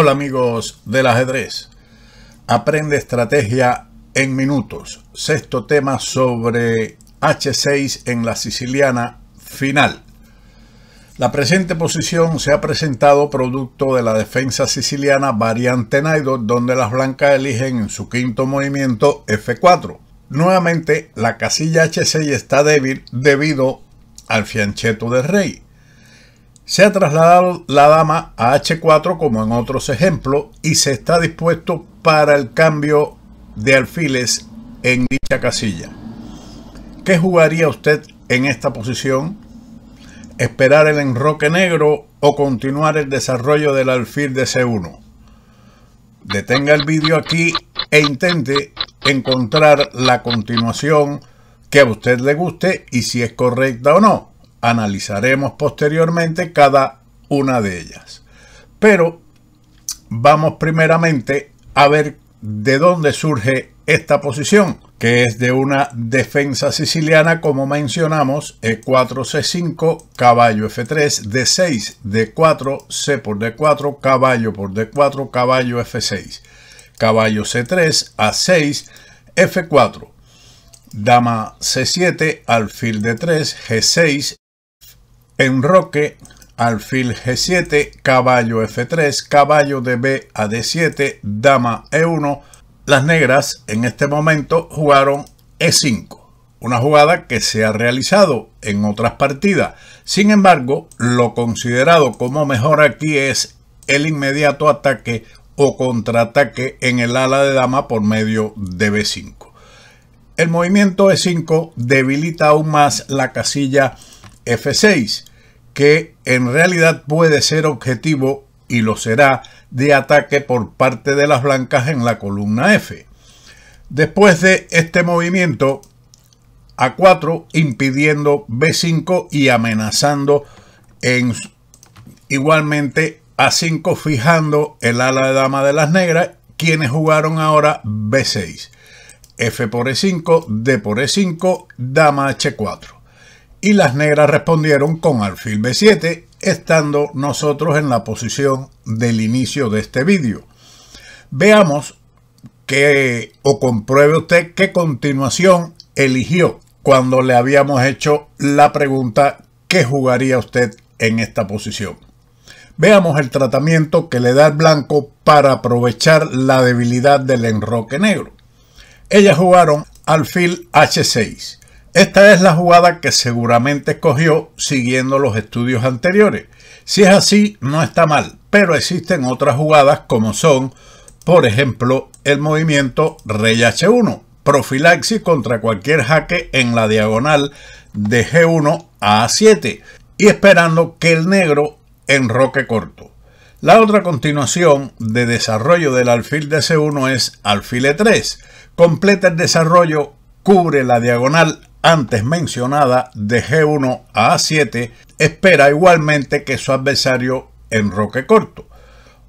Hola amigos del ajedrez. Aprende estrategia en minutos. Sexto tema sobre H6 en la siciliana final. La presente posición se ha presentado producto de la defensa siciliana variante Naido, donde las blancas eligen en su quinto movimiento F4. Nuevamente, la casilla H6 está débil debido al fiancheto del rey. Se ha trasladado la dama a H4 como en otros ejemplos y se está dispuesto para el cambio de alfiles en dicha casilla. ¿Qué jugaría usted en esta posición? ¿Esperar el enroque negro o continuar el desarrollo del alfil de C1? Detenga el vídeo aquí e intente encontrar la continuación que a usted le guste y si es correcta o no. Analizaremos posteriormente cada una de ellas. Pero vamos primeramente a ver de dónde surge esta posición, que es de una defensa siciliana, como mencionamos, E4, C5, caballo F3, D6, D4, C por D4, caballo por D4, caballo F6, caballo C3, A6, F4, dama C7, alfil D3, G6, roque, alfil G7, caballo F3, caballo de B a D7, dama E1. Las negras en este momento jugaron E5, una jugada que se ha realizado en otras partidas. Sin embargo, lo considerado como mejor aquí es el inmediato ataque o contraataque en el ala de dama por medio de B5. El movimiento E5 debilita aún más la casilla F6 que en realidad puede ser objetivo, y lo será, de ataque por parte de las blancas en la columna F. Después de este movimiento, A4 impidiendo B5 y amenazando igualmente A5 fijando el ala de dama de las negras, quienes jugaron ahora B6. F por E5, D por E5, dama H4 y las negras respondieron con alfil b7, estando nosotros en la posición del inicio de este vídeo. Veamos que, o compruebe usted qué continuación eligió cuando le habíamos hecho la pregunta ¿qué jugaría usted en esta posición? Veamos el tratamiento que le da el blanco para aprovechar la debilidad del enroque negro. Ellas jugaron alfil h6, esta es la jugada que seguramente escogió siguiendo los estudios anteriores. Si es así, no está mal, pero existen otras jugadas como son, por ejemplo, el movimiento Rey H1, profilaxis contra cualquier jaque en la diagonal de G1 a A7 y esperando que el negro enroque corto. La otra continuación de desarrollo del alfil de C1 es alfil E3. Completa el desarrollo, cubre la diagonal antes mencionada de G1 a A7 espera igualmente que su adversario en roque corto.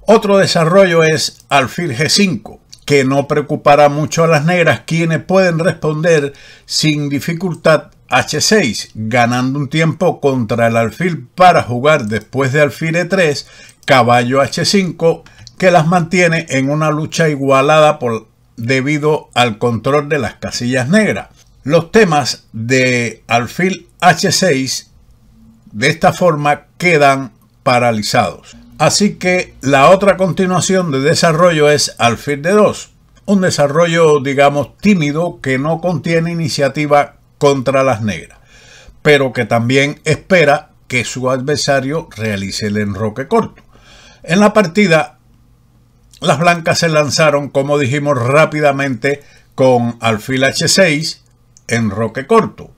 Otro desarrollo es alfil G5, que no preocupará mucho a las negras quienes pueden responder sin dificultad H6, ganando un tiempo contra el alfil para jugar después de alfil E3, caballo H5, que las mantiene en una lucha igualada por, debido al control de las casillas negras. Los temas de alfil H6 de esta forma quedan paralizados. Así que la otra continuación de desarrollo es alfil d 2, un desarrollo digamos tímido que no contiene iniciativa contra las negras, pero que también espera que su adversario realice el enroque corto. En la partida, las blancas se lanzaron, como dijimos, rápidamente con alfil H6, enroque corto.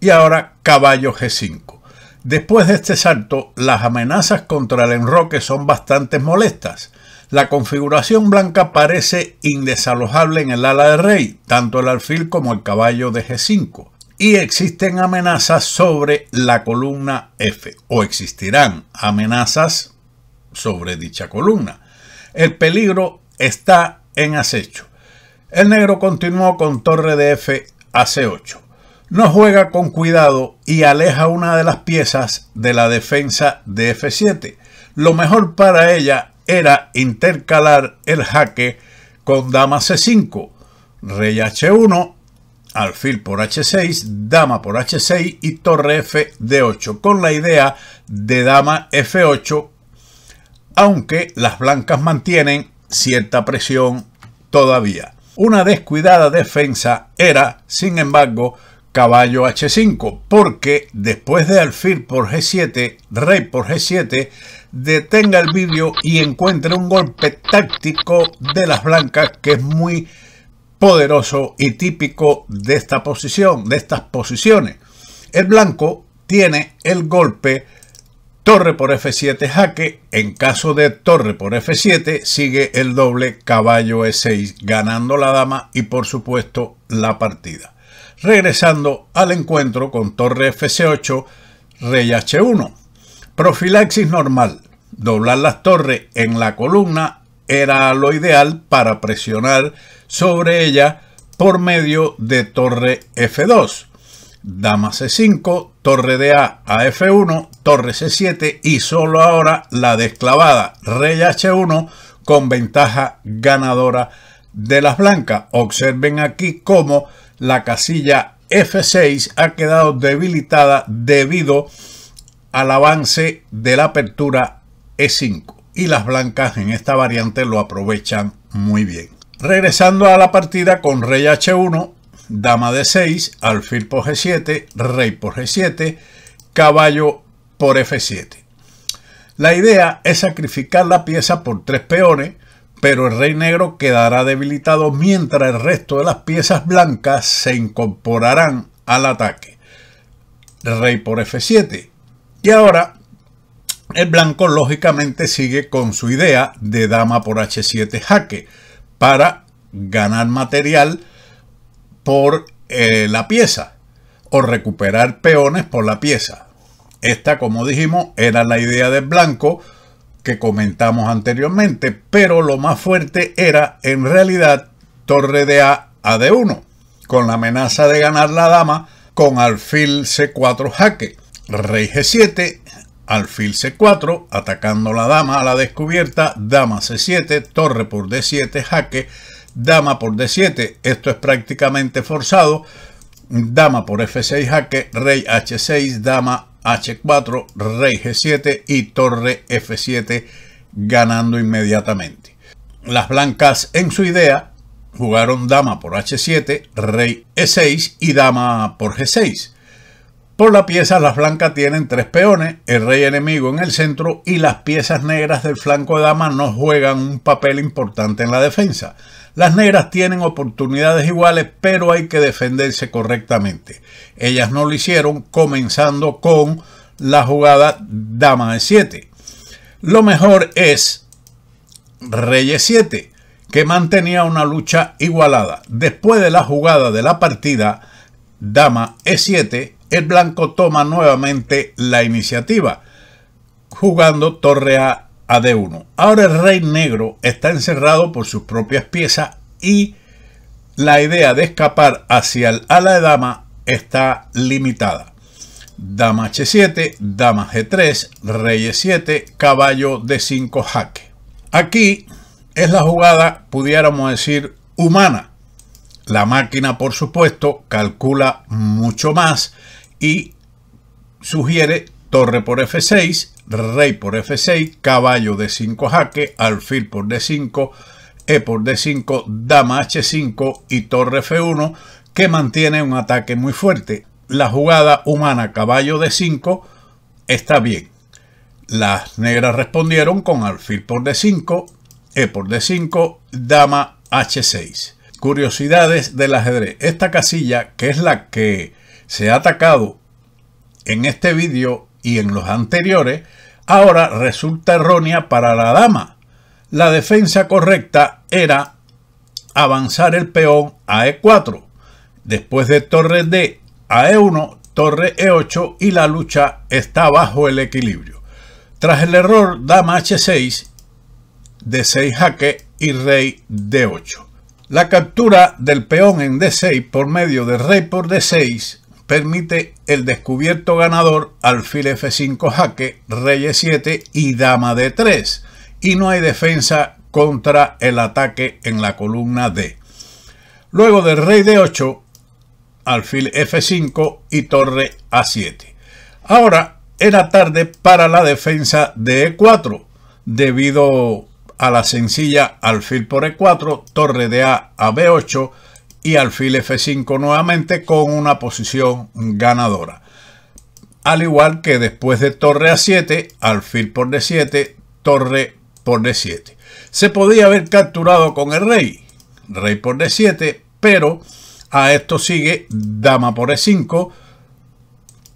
Y ahora caballo G5. Después de este salto, las amenazas contra el enroque son bastante molestas. La configuración blanca parece indesalojable en el ala de rey, tanto el alfil como el caballo de G5. Y existen amenazas sobre la columna F, o existirán amenazas sobre dicha columna. El peligro está en acecho. El negro continuó con torre de F 8. No juega con cuidado y aleja una de las piezas de la defensa de F7. Lo mejor para ella era intercalar el jaque con dama C5, rey H1, alfil por H6, dama por H6 y torre F de 8, con la idea de dama F8, aunque las blancas mantienen cierta presión todavía. Una descuidada defensa era, sin embargo, caballo h5, porque después de alfil por g7, rey por g7, detenga el vídeo y encuentre un golpe táctico de las blancas que es muy poderoso y típico de esta posición, de estas posiciones. El blanco tiene el golpe Torre por F7 jaque, en caso de torre por F7 sigue el doble caballo E6 ganando la dama y por supuesto la partida. Regresando al encuentro con torre F8, rey H1. Profilaxis normal, doblar las torres en la columna era lo ideal para presionar sobre ella por medio de torre F2 dama c5, torre de A a f1, torre c7 y solo ahora la desclavada rey h1 con ventaja ganadora de las blancas. Observen aquí cómo la casilla f6 ha quedado debilitada debido al avance de la apertura e5 y las blancas en esta variante lo aprovechan muy bien. Regresando a la partida con rey h1, dama de 6, alfil por g7, rey por g7, caballo por f7. La idea es sacrificar la pieza por tres peones, pero el rey negro quedará debilitado mientras el resto de las piezas blancas se incorporarán al ataque. Rey por f7. Y ahora el blanco lógicamente sigue con su idea de dama por h7 jaque para ganar material por eh, la pieza o recuperar peones por la pieza. Esta, como dijimos, era la idea de Blanco que comentamos anteriormente, pero lo más fuerte era en realidad torre de A a D1, con la amenaza de ganar la dama con alfil C4 jaque, rey G7, alfil C4, atacando la dama a la descubierta, dama C7, torre por D7 jaque, dama por d7, esto es prácticamente forzado, dama por f6 jaque, rey h6, dama h4, rey g7 y torre f7 ganando inmediatamente. Las blancas en su idea jugaron dama por h7, rey e6 y dama por g6. Por la pieza, las blancas tienen tres peones, el rey enemigo en el centro y las piezas negras del flanco de dama no juegan un papel importante en la defensa. Las negras tienen oportunidades iguales, pero hay que defenderse correctamente. Ellas no lo hicieron, comenzando con la jugada dama e 7. Lo mejor es rey e 7, que mantenía una lucha igualada. Después de la jugada de la partida, dama e7, el blanco toma nuevamente la iniciativa, jugando torre A a D1. Ahora el rey negro está encerrado por sus propias piezas y la idea de escapar hacia el ala de dama está limitada. Dama H7, dama G3, rey E7, caballo D5 jaque. Aquí es la jugada, pudiéramos decir, humana, la máquina, por supuesto, calcula mucho más y sugiere torre por F6, rey por F6, caballo de 5 jaque, alfil por D5, E por D5, dama H5 y torre F1 que mantiene un ataque muy fuerte. La jugada humana caballo de 5 está bien. Las negras respondieron con alfil por D5, E por D5, dama H6. Curiosidades del ajedrez. Esta casilla, que es la que se ha atacado en este vídeo y en los anteriores, ahora resulta errónea para la dama. La defensa correcta era avanzar el peón a E4, después de torre D a E1, torre E8 y la lucha está bajo el equilibrio. Tras el error, dama H6, D6 jaque y rey D8. La captura del peón en D6 por medio de rey por D6 permite el descubierto ganador alfil F5 jaque, rey E7 y dama D3 y no hay defensa contra el ataque en la columna D. Luego de rey D8, alfil F5 y torre A7. Ahora era tarde para la defensa de E4 debido a la sencilla alfil por e4, torre de A a b8 y alfil f5 nuevamente con una posición ganadora. Al igual que después de torre a 7, alfil por d7, torre por d7. Se podía haber capturado con el rey, rey por d7, pero a esto sigue dama por e5,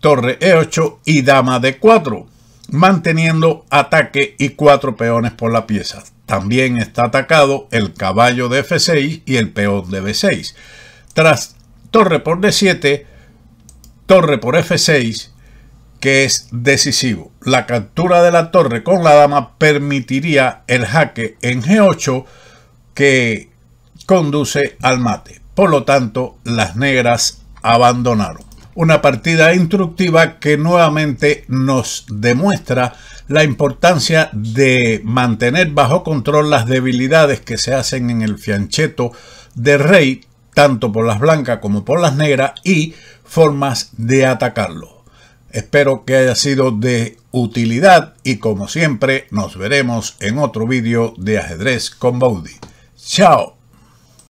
torre e8 y dama d4, manteniendo ataque y cuatro peones por la pieza. También está atacado el caballo de F6 y el peón de B6. Tras torre por D7, torre por F6, que es decisivo. La captura de la torre con la dama permitiría el jaque en G8 que conduce al mate. Por lo tanto, las negras abandonaron. Una partida instructiva que nuevamente nos demuestra la importancia de mantener bajo control las debilidades que se hacen en el fiancheto de rey, tanto por las blancas como por las negras, y formas de atacarlo. Espero que haya sido de utilidad y como siempre nos veremos en otro vídeo de ajedrez con Baudi. ¡Chao!